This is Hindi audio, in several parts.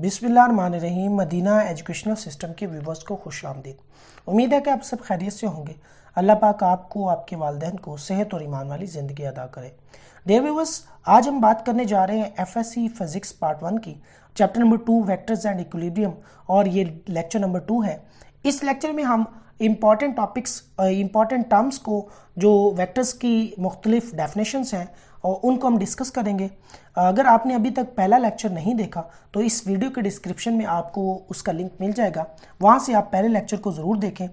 बिस्मिल्लाहमानिर्रहीम मदीना एजुकेशनल सिस्टम के व्यूवर्स को खुश आमदीद उम्मीद है कि आप सब खैरियत से होंगे अल्लाह पाक आपको आपके वालदेन को सेहत और ईमान वाली ज़िंदगी अदा करें डे व्यूवर्स आज हम बात करने जा रहे हैं सी फिज़िक्स पार्ट वन की chapter number two vectors and equilibrium और ये लेक्चर नंबर टू है इस लेक्चर में हम इम्पॉर्टेंट टॉपिक्स इम्पॉर्टेंट टर्म्स को जो वैक्टर्स की मुख्तलिफ डेफिनेशंस हैं और उनको हम डिस्कस करेंगे अगर आपने अभी तक पहला लेक्चर नहीं देखा तो इस वीडियो के डिस्क्रिप्शन में आपको उसका लिंक मिल जाएगा वहाँ से आप पहले लेक्चर को ज़रूर देखें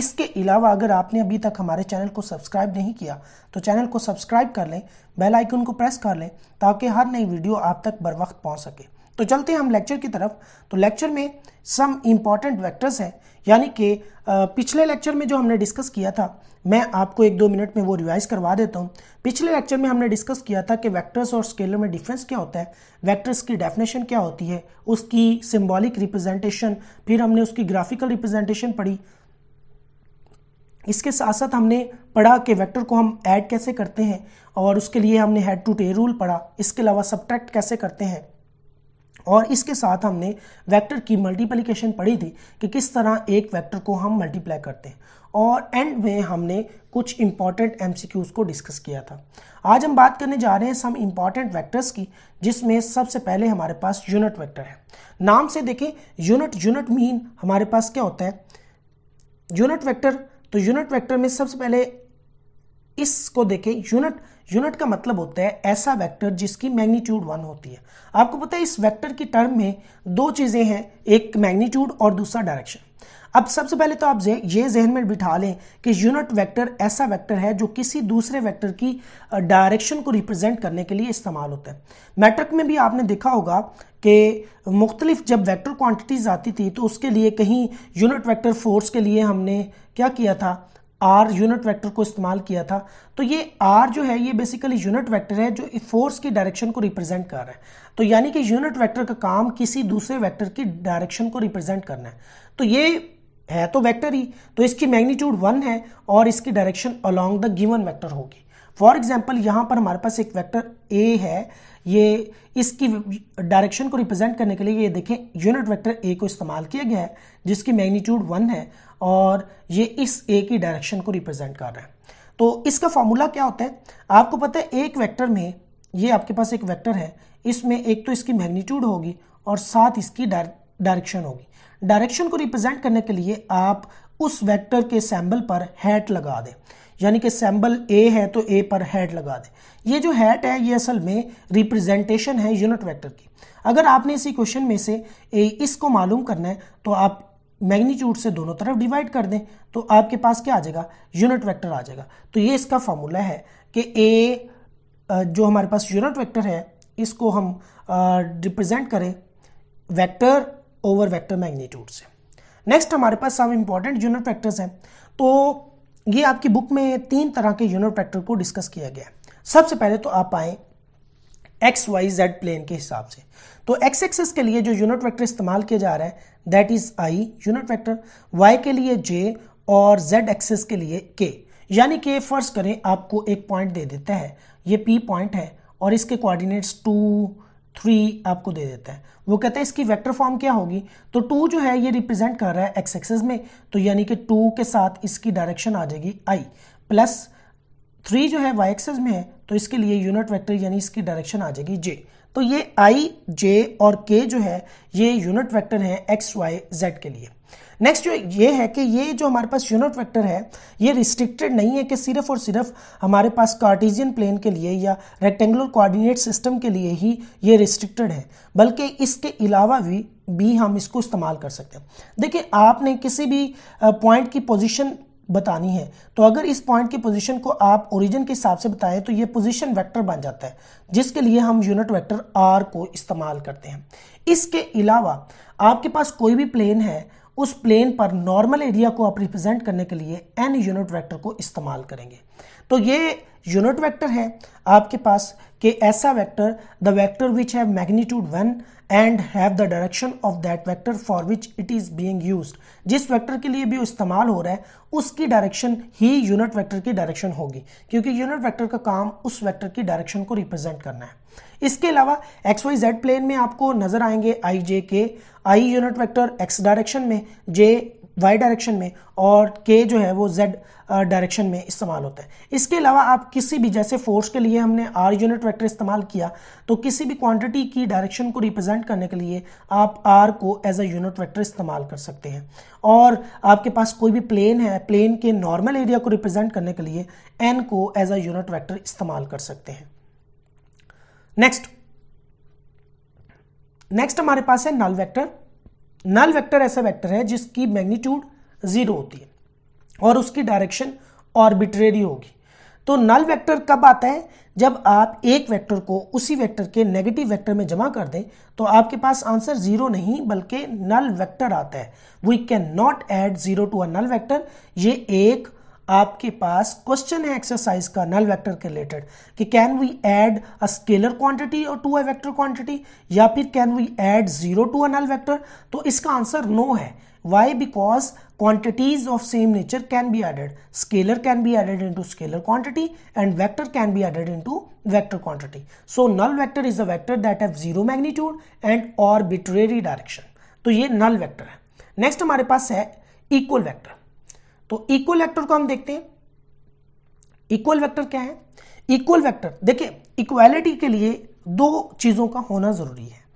इसके अलावा अगर आपने अभी तक हमारे चैनल को सब्सक्राइब नहीं किया तो चैनल को सब्सक्राइब कर लें बेल आइकन को प्रेस कर लें ताकि हर नई वीडियो आप तक बर वक्त पहुँच सके तो चलते हैं हम लेक्चर की तरफ तो लेक्चर में सम इम्पॉर्टेंट वैक्टर्स हैं यानी कि पिछले लेक्चर में जो हमने डिस्कस किया था मैं आपको एक दो मिनट में वो रिवाइज करवा देता हूँ पिछले लेक्चर में हमने डिस्कस किया था कि वेक्टर्स और स्केलर में डिफरेंस क्या होता है वेक्टर्स की डेफिनेशन क्या होती है उसकी सिम्बॉलिक रिप्रेजेंटेशन फिर हमने उसकी ग्राफिकल रिप्रेजेंटेशन पढ़ी इसके साथ साथ हमने पढ़ा कि वेक्टर को हम ऐड कैसे करते हैं और उसके लिए हमने हेड टू टे रूल पढ़ा इसके अलावा सब्ट्रैक्ट कैसे करते हैं और इसके साथ हमने वेक्टर की मल्टीप्लिकेशन पढ़ी थी कि किस तरह एक वेक्टर को हम मल्टीप्लाई करते हैं और एंड में हमने कुछ इंपॉर्टेंट एमसीक्यूज को डिस्कस किया था आज हम बात करने जा रहे हैं सम इम्पॉर्टेंट वैक्टर्स की जिसमें सबसे पहले हमारे पास यूनिट वैक्टर है नाम से देखें यूनिट यूनिट मीन हमारे पास क्या होता है यूनिट वैक्टर तो यूनिट वैक्टर में सबसे पहले इसको देखें यूनिट यूनिट का मतलब होता है ऐसा वेक्टर जिसकी मैग्नीट्यूड वन होती है आपको पता है इस वेक्टर की टर्म में दो चीज़ें हैं एक मैग्नीट्यूड और दूसरा डायरेक्शन अब सबसे पहले तो आप ये जहन में बिठा लें कि यूनिट वेक्टर ऐसा वेक्टर है जो किसी दूसरे वेक्टर की डायरेक्शन को रिप्रेजेंट करने के लिए इस्तेमाल होता है मैट्रिक में भी आपने देखा होगा कि मुख्तलिफ जब वेक्टर क्वांटिटीज़ आती थी तो उसके लिए कहीं यूनिट वेक्टर फोर्स के लिए हमने क्या किया था आर यूनिट वेक्टर को इस्तेमाल किया था तो ये आर जो है ये बेसिकली यूनिट वेक्टर है जो फोर्स की डायरेक्शन को रिप्रेजेंट कर रहा है तो यानी कि यूनिट वेक्टर का काम किसी दूसरे वेक्टर की डायरेक्शन को रिप्रेजेंट करना है तो ये है तो वेक्टर ही तो इसकी मैग्नीट्यूड वन है और इसकी direction along the given vector होगी फॉर एग्जाम्पल यहाँ पर हमारे पास एक वेक्टर ए है ये इसकी डायरेक्शन को रिप्रेजेंट करने के लिए ये देखें यूनिट वेक्टर ए को इस्तेमाल किया गया है जिसकी मैग्नीट्यूड वन है और ये इस ए की डायरेक्शन को रिप्रेजेंट कर रहा है तो इसका फॉर्मूला क्या होता है आपको पता है एक वेक्टर में ये आपके पास एक वेक्टर है इसमें एक तो इसकी मैग्नीट्यूड होगी और साथ इसकी डायरेक्शन होगी डायरेक्शन को रिप्रेजेंट करने के लिए आप उस वेक्टर के सैम्बल पर हैट लगा दें यानी कि सैम्बल ए है तो ए पर हैड लगा दें ये जो हैट है ये असल में रिप्रेजेंटेशन है यूनिट वेक्टर की अगर आपने इसी क्वेश्चन में से ए इसको मालूम करना है तो आप मैग्नीट्यूड से दोनों तरफ डिवाइड कर दें तो आपके पास क्या आ जाएगा यूनिट वेक्टर आ जाएगा तो ये इसका फॉर्मूला है कि ए जो हमारे पास यूनिट वेक्टर है इसको हम रिप्रेजेंट करें वेक्टर ओवर वेक्टर मैग्नीट्यूड से नेक्स्ट हमारे पास सब इंपॉर्टेंट यूनिट वेक्टर्स हैं तो ये आपकी बुक में तीन तरह के यूनिट फैक्टर को डिस्कस किया गया है सबसे पहले तो आप आए एक्स वाई जेड प्लेन के हिसाब से तो एक्स एक्सेस के लिए जो यूनिट वेक्टर इस्तेमाल किया जा रहा है that is I unit vector Y के लिए जे और जेड एक्सेस के लिए के यानी कि फर्स्ट करें आपको एक पॉइंट दे देता है ये पी पॉइंट है और इसके कोऑर्डिनेट्स टू थ्री आपको दे देता है वो कहता है इसकी वेक्टर फॉर्म क्या होगी तो टू जो है ये रिप्रेजेंट कर रहा है एक्स एक्सेस में तो यानी कि टू के साथ इसकी डायरेक्शन आ जाएगी आई प्लस थ्री जो है वाई एक्सेस में है तो इसके लिए यूनिट वेक्टर यानी इसकी डायरेक्शन आ जाएगी जे तो ये आई जे और के जो है ये यूनिट वेक्टर है एक्स वाई जेड के लिए नेक्स्ट जो ये है कि ये जो हमारे पास यूनिट वेक्टर है ये रिस्ट्रिक्टेड नहीं है कि सिर्फ और सिर्फ हमारे पास कार्टेशियन प्लेन के लिए या रेक्टेंगुलर कोऑर्डिनेट सिस्टम के लिए ही ये रिस्ट्रिक्टेड है बल्कि इसके अलावा भी भी हम इसको इस्तेमाल कर सकते हैं देखिए आपने किसी भी पॉइंट की पोजीशन बतानी है तो अगर इस पॉइंट की पोजीशन को आप ओरिजिन के हिसाब से बताएं तो ये पोजीशन वेक्टर बन जाता है जिसके लिए हम यूनिट वेक्टर आर को इस्तेमाल करते हैं इसके अलावा आपके पास कोई भी प्लेन है उस प्लेन पर नॉर्मल एरिया को आप रिप्रेजेंट करने के लिए एन यूनिट वैक्टर को इस्तेमाल करेंगे तो ये यूनिट वैक्टर है आपके पास कि ऐसा vector the vector which have magnitude one and have the direction of that vector for which it is being use जिस वेक्टर के लिए भी इस्तेमाल हो रहा है उसकी डायरेक्शन ही यूनिट वेक्टर की डायरेक्शन होगी क्योंकि यूनिट वेक्टर का काम उस वेक्टर की डायरेक्शन को रिप्रेजेंट करना है इसके अलावा एक्स वाई जेड प्लेन में आपको नजर आएंगे I J K I unit vector X direction में जे वाई डायरेक्शन में और के जो है वो जेड डायरेक्शन uh, में इस्तेमाल होता है इसके अलावा आप किसी भी जैसे फोर्स के लिए हमने आर यूनिट वेक्टर इस्तेमाल किया तो किसी भी क्वांटिटी की डायरेक्शन को रिप्रेजेंट करने के लिए आप आर को एज अ यूनिट वेक्टर इस्तेमाल कर सकते हैं और आपके पास कोई भी प्लेन है प्लेन के नॉर्मल एरिया को रिप्रेजेंट करने के लिए एन को एज अ यूनिट वैक्टर इस्तेमाल कर सकते हैं नेक्स्ट नेक्स्ट हमारे पास है नल वेक्टर नल वेक्टर ऐसा वेक्टर है जिसकी मैग्नीट्यूड जीरो होती है और उसकी डायरेक्शन ऑर्बिट्रेरी होगी तो नल वेक्टर कब आता है जब आप एक वेक्टर को उसी वेक्टर के नेगेटिव वेक्टर में जमा कर दें तो आपके पास आंसर जीरो नहीं बल्कि नल वेक्टर आता है we can not add zero to a null vector ये एक आपके पास क्वेश्चन है एक्सरसाइज का नल वेक्टर के रिलेटेड कि can we add a scalar quantity और टू अ वेक्टर क्वांटिटी या फिर can we add zero to a null vector तो इसका आंसर नो है why because quantities of same nature can be added scalar can be added into scalar quantity and vector can be added into vector quantity so null vector is a vector that have zero magnitude and arbitrary direction तो ये नल वैक्टर है नेक्स्ट हमारे पास है इक्वल वैक्टर तो इक्वल वेक्टर को हम देखते हैं इक्वल वेक्टर क्या है इक्वल वेक्टर देखिए इक्वालिटी के लिए दो चीजों का होना जरूरी है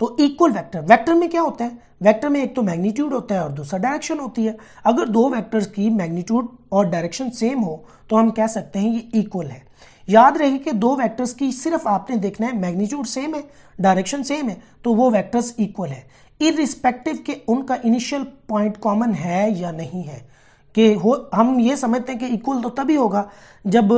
तो इक्वल वेक्टर वेक्टर में क्या होता है वेक्टर में एक तो मैग्नीट्यूड होता है और दूसरा डायरेक्शन होती है अगर दो वेक्टर्स की मैग्नीट्यूड और डायरेक्शन सेम हो तो हम कह सकते हैं ये इक्वल है याद रहे कि दो वेक्टर्स की सिर्फ आपने देखना है मैग्नीट्यूड सेम है डायरेक्शन सेम है तो वो वेक्टर्स इक्वल है इरिस्पेक्टिव के उनका इनिशियल पॉइंट कॉमन है या नहीं है कि हो हम ये समझते हैं कि इक्वल तो तभी होगा जब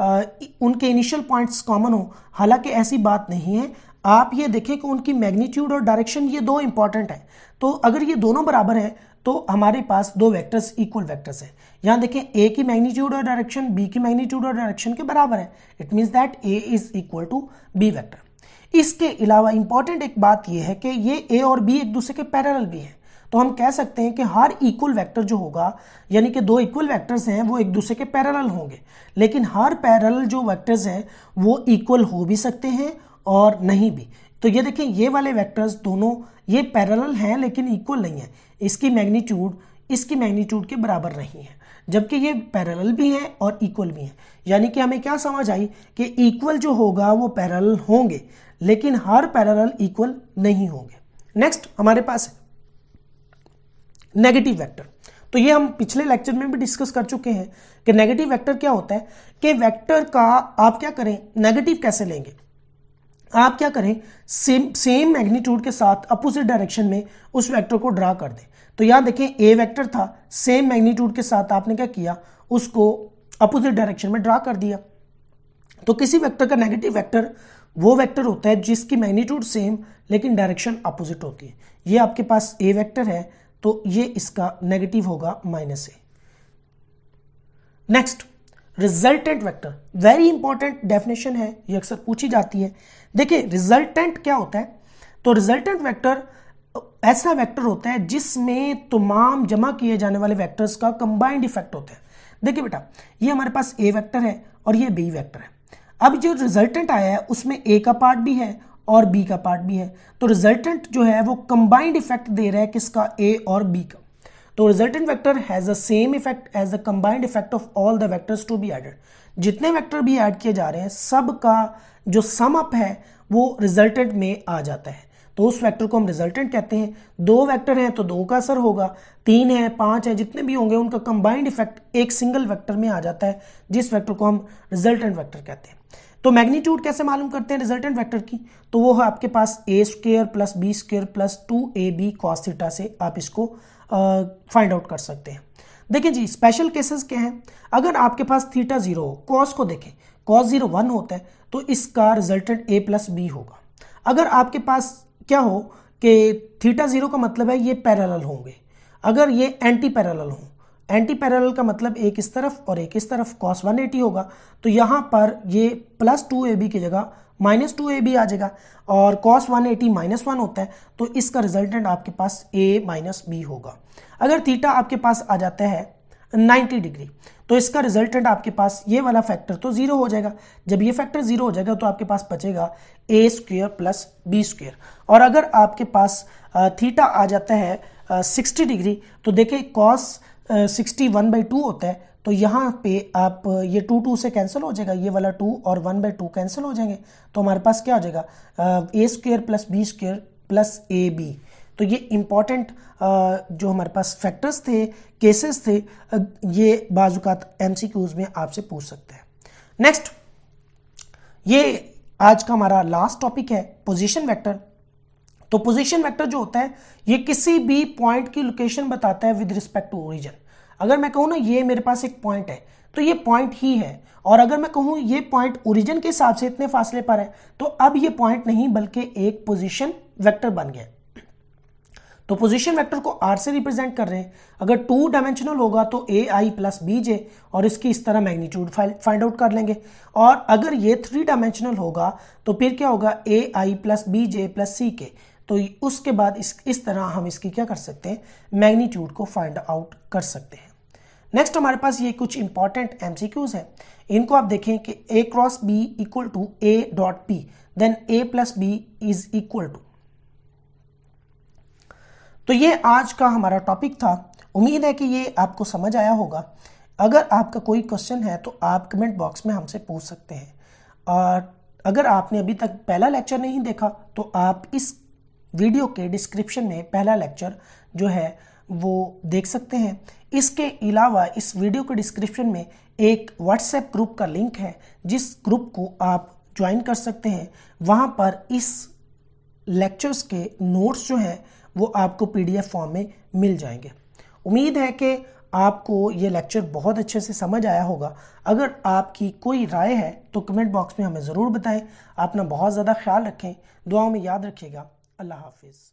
आ, उनके इनिशियल पॉइंट्स कॉमन हो हालांकि ऐसी बात नहीं है आप ये देखें कि उनकी मैग्नीट्यूड और डायरेक्शन ये दो इंपॉर्टेंट है तो अगर ये दोनों बराबर हैं तो हमारे पास दो वेक्टर्स इक्वल वेक्टर्स है यहां देखें ए की मैग्नीट्यूड और डायरेक्शन बी की मैग्नीट्यूड और डायरेक्शन के बराबर है it means that A is equal to B vector इसके अलावा इंपॉर्टेंट एक बात यह है कि ये ए और बी एक दूसरे के पैरल भी हैं तो हम कह सकते हैं कि हर इक्वल वेक्टर जो होगा यानी कि दो इक्वल वेक्टर्स हैं वो एक दूसरे के पैरेलल होंगे लेकिन हर पैरेलल जो वेक्टर्स हैं वो इक्वल हो भी सकते हैं और नहीं भी तो ये देखें ये वाले वेक्टर्स दोनों ये पैरेलल हैं लेकिन इक्वल नहीं है इसकी मैग्नीट्यूड इसकी मैग्नीट्यूड के बराबर नहीं है जबकि ये पैरेलल भी हैं और इक्वल भी हैं यानी कि हमें क्या समझ आई कि इक्वल जो होगा वो पैरेलल होंगे लेकिन हर पैरेलल इक्वल नहीं होंगे नेक्स्ट हमारे पास है नेगेटिव वेक्टर तो ये हम पिछले लेक्चर में भी डिस्कस कर चुके हैं कि नेगेटिव वेक्टर क्या होता है कि वेक्टर का आप क्या करें नेगेटिव कैसे लेंगे आप क्या करें सेम सेम मैग्नीट्यूड के साथ अपोजिट डायरेक्शन में उस वेक्टर को ड्रा कर दें तो यहां देखें ए वेक्टर था सेम मैग्नीट्यूड के साथ आपने क्या किया उसको अपोजिट डायरेक्शन में ड्रा कर दिया तो किसी वेक्टर का नेगेटिव वेक्टर वो वेक्टर होता है जिसकी मैग्नीट्यूड सेम लेकिन डायरेक्शन अपोजिट होती है ये आपके पास ए वेक्टर है तो ये इसका नेगेटिव होगा minus A next resultant vector very important definition है ये अक्सर पूछी जाती है देखिए रिजल्टेंट क्या होता है तो रिजल्टेंट वेक्टर ऐसा वेक्टर होता है जिसमें तमाम जमा किए जाने वाले वेक्टर्स का कंबाइंड इफेक्ट होता है देखिए बेटा ये हमारे पास ए वेक्टर है और ये बी वेक्टर है अब जो रिजल्टेंट आया है उसमें ए का पार्ट भी है और बी का पार्ट भी है तो रिजल्टेंट जो है वो कंबाइंड इफेक्ट दे रहा है किसका ए और बी का तो resultant vector has the same effect as the combined effect of all the vectors to be added जितने वेक्टर भी ऐड किए जा रहे हैं सब का जो सम अप है वो रिजल्टेंट में आ जाता है तो उस वेक्टर को हम रिजल्टेंट कहते हैं दो वेक्टर हैं तो दो का असर होगा तीन है पांच है जितने भी होंगे उनका कंबाइंड इफेक्ट एक सिंगल वेक्टर में आ जाता है जिस वेक्टर को हम रिजल्टेंट वेक्टर कहते हैं तो मैग्नीट्यूड कैसे मालूम करते हैं रिजल्टेंट वेक्टर की तो वो है आपके पास A square plus B square plus two A B cos theta से आप इसको फाइंड आउट कर सकते हैं देखें जी स्पेशल केसेस क्या हैं अगर आपके पास थीटा जीरो हो कॉस को देखें कॉस जीरो वन होता है तो इसका रिजल्टेंट ए प्लस बी होगा अगर आपके पास क्या हो कि थीटा जीरो का मतलब है ये पैरल होंगे अगर ये एंटी पैरल हों एंटी पैरल का मतलब एक इस तरफ और एक इस तरफ कॉस 180 होगा तो यहाँ पर ये प्लस टू ए बी की जगह माइनस टू ए बी आ जाएगा और कॉस 180 माइनस वन होता है तो इसका रिजल्टेंट आपके पास ए माइनस बी होगा अगर थीटा आपके पास आ जाता है 90 डिग्री तो इसका रिजल्टेंट आपके पास ये वाला फैक्टर तो जीरो हो जाएगा जब ये फैक्टर जीरो हो जाएगा तो आपके पास बचेगा A square plus B square और अगर आपके पास थीटा आ जाता है सिक्सटी डिग्री तो देखिए cos sixty one by two होता है तो यहाँ पे आप ये टू टू से कैंसिल हो जाएगा ये वाला टू और वन बाई टू कैंसिल हो जाएंगे तो हमारे पास क्या हो जाएगा A square plus B square plus A B तो ये इम्पॉर्टेंट जो हमारे पास फैक्टर्स थे केसेस थे ये बाजुकात एम सी क्यूज में आपसे पूछ सकते हैं नेक्स्ट ये आज का हमारा लास्ट टॉपिक है पोजिशन वैक्टर तो पोजीशन वेक्टर जो होता है ये किसी भी पॉइंट की लोकेशन बताता है विद रिस्पेक्ट टू ओरिजन अगर मैं कहूँ ना ये मेरे पास एक पॉइंट है तो ये पॉइंट ही है और अगर मैं कहूँ ये पॉइंट ओरिजिन के हिसाब से इतने फासले पर है तो अब ये पॉइंट नहीं बल्कि एक पोजिशन वैक्टर बन गया तो पोजीशन वेक्टर को आर से रिप्रेजेंट कर रहे हैं अगर टू डायमेंशनल होगा तो ए आई प्लस बी जे और इसकी इस तरह मैग्नीट्यूड फाइंड आउट कर लेंगे और अगर ये थ्री डायमेंशनल होगा तो फिर क्या होगा A I plus B J plus C के तो उसके बाद इस इस तरह हम इसकी क्या कर सकते हैं मैग्नीट्यूड को फाइंड आउट कर सकते हैं नेक्स्ट हमारे पास ये कुछ इंपॉर्टेंट एम हैं इनको आप देखें कि A cross B equal to A dot P then A plus B is equal to तो ये आज का हमारा टॉपिक था उम्मीद है कि ये आपको समझ आया होगा अगर आपका कोई क्वेश्चन है तो आप कमेंट बॉक्स में हमसे पूछ सकते हैं और अगर आपने अभी तक पहला लेक्चर नहीं देखा तो आप इस वीडियो के डिस्क्रिप्शन में पहला लेक्चर जो है वो देख सकते हैं इसके अलावा इस वीडियो के डिस्क्रिप्शन में एक व्हाट्सएप ग्रुप का लिंक है जिस ग्रुप को आप ज्वाइन कर सकते हैं वहाँ पर इस लेक्चर्स के नोट्स जो हैं वो आपको पीडीएफ फॉर्म में मिल जाएंगे उम्मीद है कि आपको ये लेक्चर बहुत अच्छे से समझ आया होगा अगर आपकी कोई राय है तो कमेंट बॉक्स में हमें ज़रूर बताएं अपना बहुत ज़्यादा ख्याल रखें दुआओं में याद रखिएगा अल्लाह हाफिज़